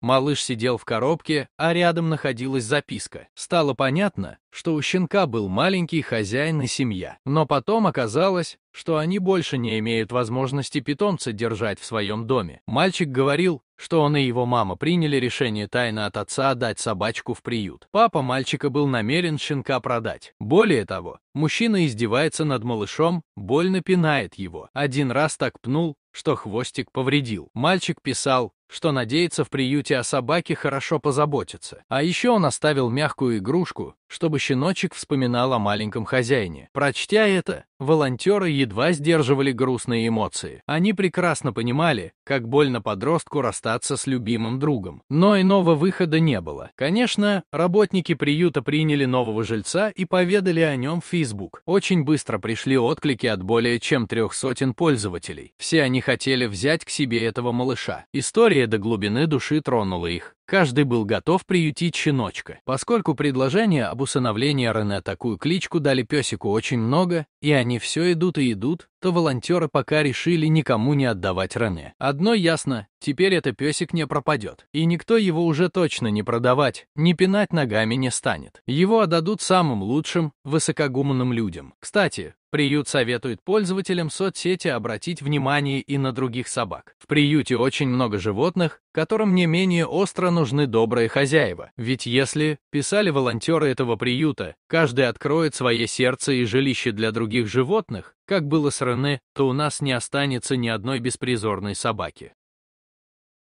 Малыш сидел в коробке, а рядом находилась записка. Стало понятно, что у щенка был маленький хозяин и семья. Но потом оказалось, что они больше не имеют возможности питомца держать в своем доме. Мальчик говорил, что он и его мама приняли решение тайно от отца отдать собачку в приют. Папа мальчика был намерен щенка продать. Более того, мужчина издевается над малышом, больно пинает его. Один раз так пнул, что хвостик повредил. Мальчик писал, что надеется в приюте о собаке хорошо позаботиться. А еще он оставил мягкую игрушку, чтобы щеночек вспоминал о маленьком хозяине. Прочтя это, Волонтеры едва сдерживали грустные эмоции. Они прекрасно понимали, как больно подростку расстаться с любимым другом. Но иного выхода не было. Конечно, работники приюта приняли нового жильца и поведали о нем в Facebook. Очень быстро пришли отклики от более чем трех сотен пользователей. Все они хотели взять к себе этого малыша. История до глубины души тронула их. Каждый был готов приютить щеночка. Поскольку предложения об усыновлении Рене такую кличку дали песику очень много, и они все идут и идут, то волонтеры пока решили никому не отдавать Рене. Одно ясно, теперь это песик не пропадет, и никто его уже точно не продавать, не пинать ногами не станет. Его отдадут самым лучшим, высокогуманным людям. Кстати, Приют советует пользователям соцсети обратить внимание и на других собак. В приюте очень много животных, которым не менее остро нужны добрые хозяева. Ведь если, писали волонтеры этого приюта, каждый откроет свое сердце и жилище для других животных, как было с Рене, то у нас не останется ни одной беспризорной собаки.